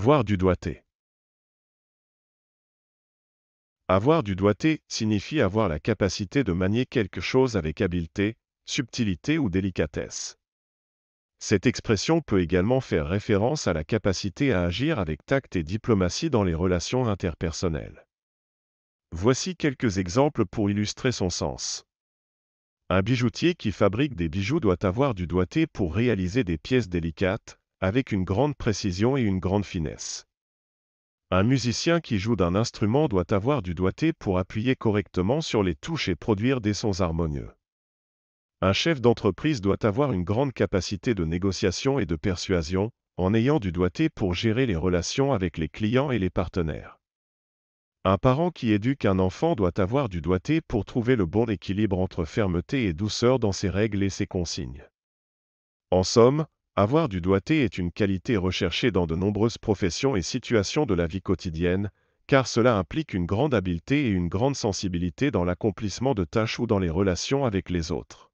Avoir du doigté. Avoir du doigté signifie avoir la capacité de manier quelque chose avec habileté, subtilité ou délicatesse. Cette expression peut également faire référence à la capacité à agir avec tact et diplomatie dans les relations interpersonnelles. Voici quelques exemples pour illustrer son sens. Un bijoutier qui fabrique des bijoux doit avoir du doigté pour réaliser des pièces délicates, avec une grande précision et une grande finesse. Un musicien qui joue d'un instrument doit avoir du doigté pour appuyer correctement sur les touches et produire des sons harmonieux. Un chef d'entreprise doit avoir une grande capacité de négociation et de persuasion, en ayant du doigté pour gérer les relations avec les clients et les partenaires. Un parent qui éduque un enfant doit avoir du doigté pour trouver le bon équilibre entre fermeté et douceur dans ses règles et ses consignes. En somme, avoir du doigté est une qualité recherchée dans de nombreuses professions et situations de la vie quotidienne, car cela implique une grande habileté et une grande sensibilité dans l'accomplissement de tâches ou dans les relations avec les autres.